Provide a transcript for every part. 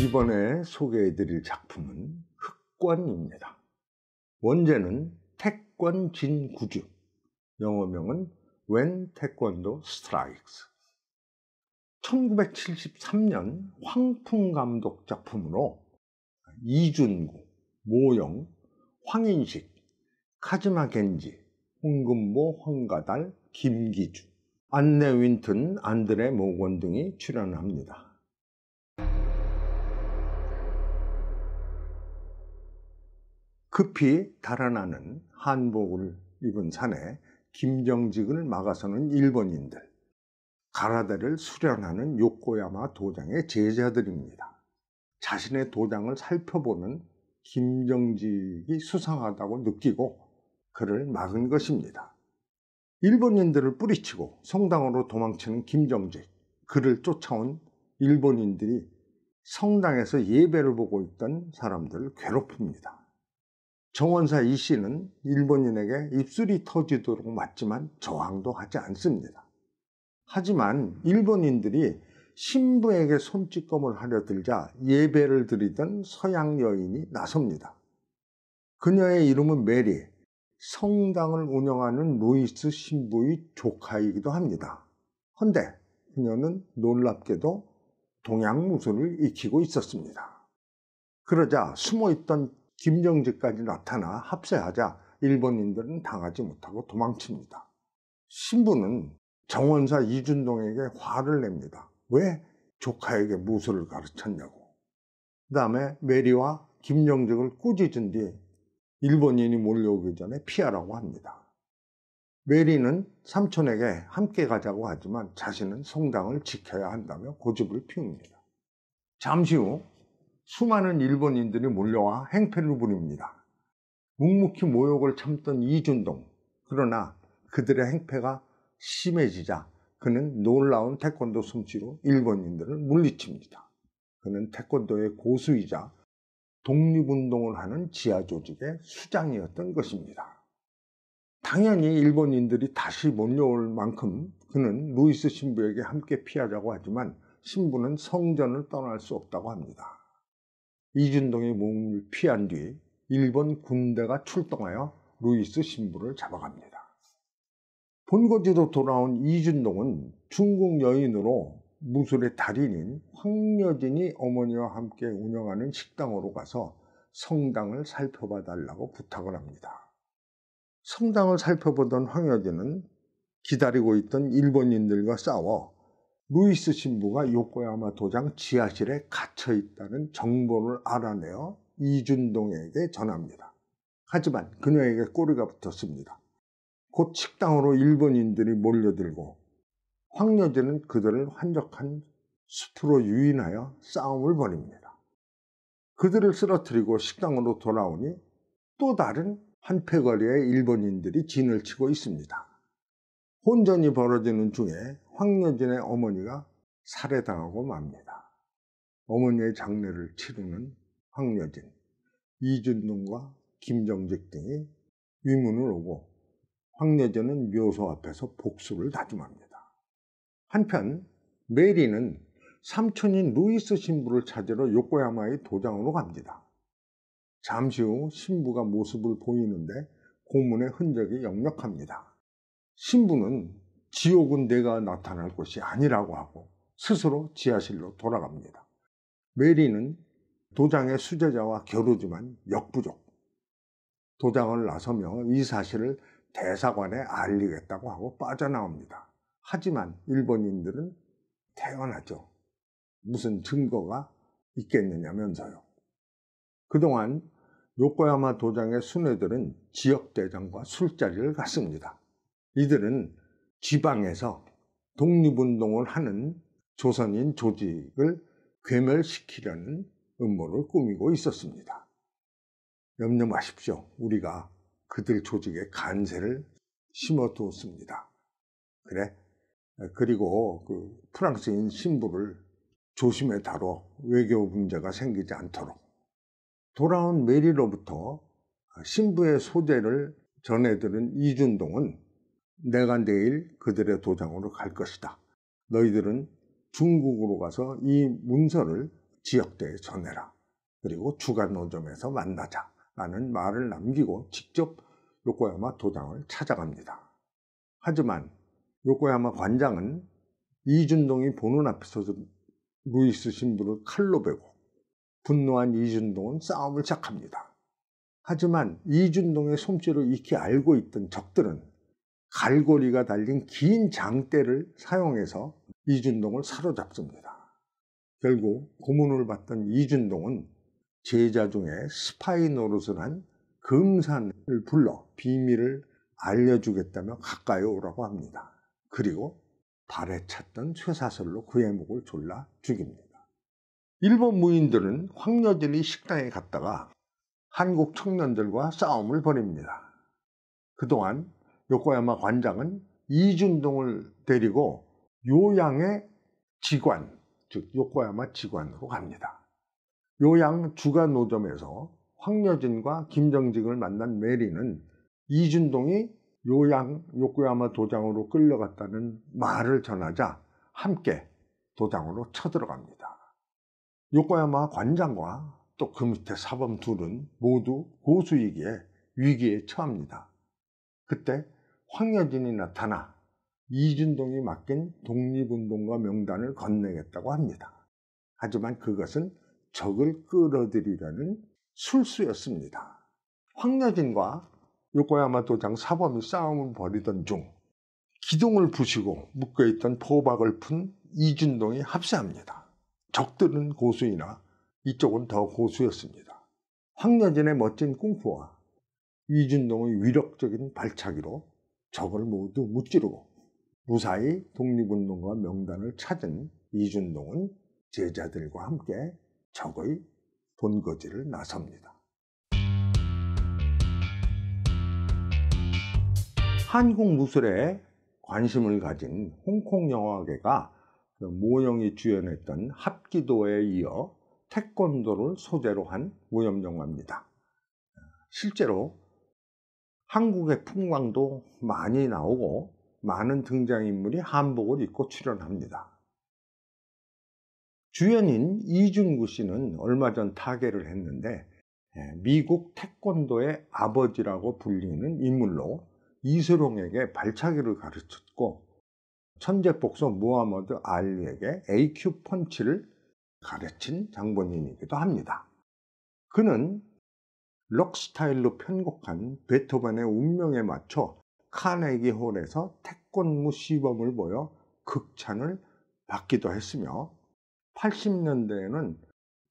이번에 소개해 드릴 작품은 흑관입니다. 원제는 태권진구주, 영어명은 웬 태권도 스트라이크스. 1973년 황풍 감독 작품으로 이준구, 모영, 황인식, 카즈마 겐지, 홍금보, 황가달, 김기주, 안내 윈튼, 안드레 모건 등이 출연합니다. 급히 달아나는 한복을 입은 사내 김정직을 막아서는 일본인들, 가라데를 수련하는 요코야마 도장의 제자들입니다. 자신의 도장을 살펴보는 김정직이 수상하다고 느끼고 그를 막은 것입니다. 일본인들을 뿌리치고 성당으로 도망치는 김정직, 그를 쫓아온 일본인들이 성당에서 예배를 보고 있던 사람들을 괴롭힙니다. 정원사 이 씨는 일본인에게 입술이 터지도록 맞지만 저항도 하지 않습니다. 하지만 일본인들이 신부에게 손찌검을 하려 들자 예배를 드리던 서양 여인이 나섭니다. 그녀의 이름은 메리, 성당을 운영하는 로이스 신부의 조카이기도 합니다. 헌데 그녀는 놀랍게도 동양무술을 익히고 있었습니다. 그러자 숨어있던 김정지까지 나타나 합세하자 일본인들은 당하지 못하고 도망칩니다. 신부는 정원사 이준동에게 화를 냅니다. 왜 조카에게 무술을 가르쳤냐고. 그 다음에 메리와 김정직을 꾸짖은 뒤 일본인이 몰려오기 전에 피하라고 합니다. 메리는 삼촌에게 함께 가자고 하지만 자신은 성당을 지켜야 한다며 고집을 피웁니다. 잠시 후 수많은 일본인들이 몰려와 행패를 부립니다. 묵묵히 모욕을 참던 이준동. 그러나 그들의 행패가 심해지자 그는 놀라운 태권도 솜씨로 일본인들을 물리칩니다. 그는 태권도의 고수이자 독립운동을 하는 지하조직의 수장이었던 것입니다. 당연히 일본인들이 다시 몰려올 만큼 그는 루이스 신부에게 함께 피하자고 하지만 신부는 성전을 떠날 수 없다고 합니다. 이준동의 몸을 피한 뒤 일본 군대가 출동하여 루이스 신부를 잡아갑니다. 본거지로 돌아온 이준동은 중국 여인으로 무술의 달인인 황여진이 어머니와 함께 운영하는 식당으로 가서 성당을 살펴봐 달라고 부탁을 합니다. 성당을 살펴보던 황여진은 기다리고 있던 일본인들과 싸워 루이스 신부가 요코야마 도장 지하실에 갇혀 있다는 정보를 알아내어 이준동에게 전합니다. 하지만 그녀에게 꼬리가 붙었습니다. 곧 식당으로 일본인들이 몰려들고 황여진은 그들을 환적한 숲으로 유인하여 싸움을 벌입니다. 그들을 쓰러뜨리고 식당으로 돌아오니 또 다른 한패거리에 일본인들이 진을 치고 있습니다. 혼전이 벌어지는 중에 황여진의 어머니가 살해당하고 맙니다. 어머니의 장례를 치르는 황여진, 이준동과 김정직 등이 위문을 오고 황여진은 묘소 앞에서 복수를 다짐합니다. 한편 메리는 삼촌인 루이스 신부를 찾으러 요코야마의 도장으로 갑니다. 잠시 후 신부가 모습을 보이는데 고문의 흔적이 역력합니다. 신부는 지옥은 내가 나타날 곳이 아니라고 하고 스스로 지하실로 돌아갑니다. 메리는 도장의 수제자와 겨루지만 역부족. 도장을 나서며 이 사실을 대사관에 알리겠다고 하고 빠져나옵니다. 하지만 일본인들은 태어나죠 무슨 증거가 있겠느냐면서요. 그동안 요코야마 도장의 순회들은 지역대장과 술자리를 갔습니다. 이들은 지방에서 독립운동을 하는 조선인 조직을 괴멸시키려는 음모를 꾸미고 있었습니다. 염려 마십시오. 우리가 그들 조직의 간세를 심어두었습니다. 그래? 그리고 그 프랑스인 신부를 조심해 다뤄 외교 문제가 생기지 않도록 돌아온 메리로부터 신부의 소재를 전해들은 이준동은 내가 내일 그들의 도장으로 갈 것이다. 너희들은 중국으로 가서 이 문서를 지역대에 전해라. 그리고 주간 노점에서 만나자. 라는 말을 남기고 직접 요코야마 도장을 찾아갑니다. 하지만 요코야마 관장은 이준동이 보는 앞에서 루이스 신부를 칼로 베고 분노한 이준동은 싸움을 시작합니다. 하지만 이준동의 솜씨를 익히 알고 있던 적들은 갈고리가 달린 긴 장대를 사용해서 이준동을 사로잡습니다. 결국 고문을 받던 이준동은 제자 중에 스파이 노릇을 한 금산을 불러 비밀을 알려주겠다며 가까이 오라고 합니다. 그리고 발에 찼던 쇠사슬로 그의 목을 졸라 죽입니다. 일본 무인들은 황여진이 식당에 갔다가 한국 청년들과 싸움을 벌입니다. 그동안 요코야마 관장은 이준동을 데리고 요양의 지관, 즉 요코야마 지관으로 갑니다. 요양 주간 노점에서 황여진과 김정직을 만난 메리는 이준동이 요양 요코야마 도장으로 끌려갔다는 말을 전하자 함께 도장으로 쳐들어갑니다. 요코야마 관장과 또 그 밑에 사범 둘은 모두 고수이기에 위기에 처합니다. 그때 황여진이 나타나 이준동이 맡긴 독립운동가 명단을 건네겠다고 합니다. 하지만 그것은 적을 끌어들이려는 술수였습니다. 황여진과 요코야마 도장 사범이 싸움을 벌이던 중기동을 부시고 묶여있던 포박을 푼 이준동이 합세합니다. 적들은 고수이나 이쪽은 더 고수였습니다. 황여진의 멋진 꿈꾸와 이준동의 위력적인 발차기로 저걸 모두 무찌르고 무사히 독립운동가 명단을 찾은 이준동은 제자들과 함께 적의 본거지를 나섭니다. 한국 무술에 관심을 가진 홍콩 영화계가 그 모영이 주연했던 합기도에 이어 태권도를 소재로 한 무협 영화입니다. 실제로 한국의 풍광도 많이 나오고 많은 등장인물이 한복을 입고 출연합니다. 주연인 이준구 씨는 얼마 전 타계를 했는데 예, 미국 태권도의 아버지라고 불리는 인물로 이수룡에게 발차기를 가르쳤고 천재 복서 무하머드 알리에게 AQ 펀치를 가르친 장본인이기도 합니다. 그는 록 스타일로 편곡한 베토벤의 운명에 맞춰 카네기 홀에서 태권무 시범을 보여 극찬을 받기도 했으며 80년대에는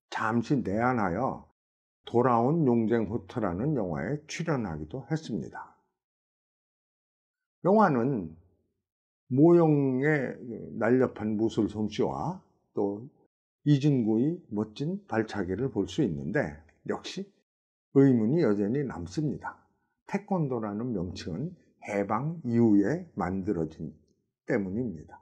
잠시 내한하여 돌아온 용쟁호트라는 영화에 출연하기도 했습니다. 영화는 모형의 날렵한 무술 솜씨와 또 이진구의 멋진 발차기를 볼 수 있는데 역시 의문이 여전히 남습니다. 태권도라는 명칭은 해방 이후에 만들어진 때문입니다.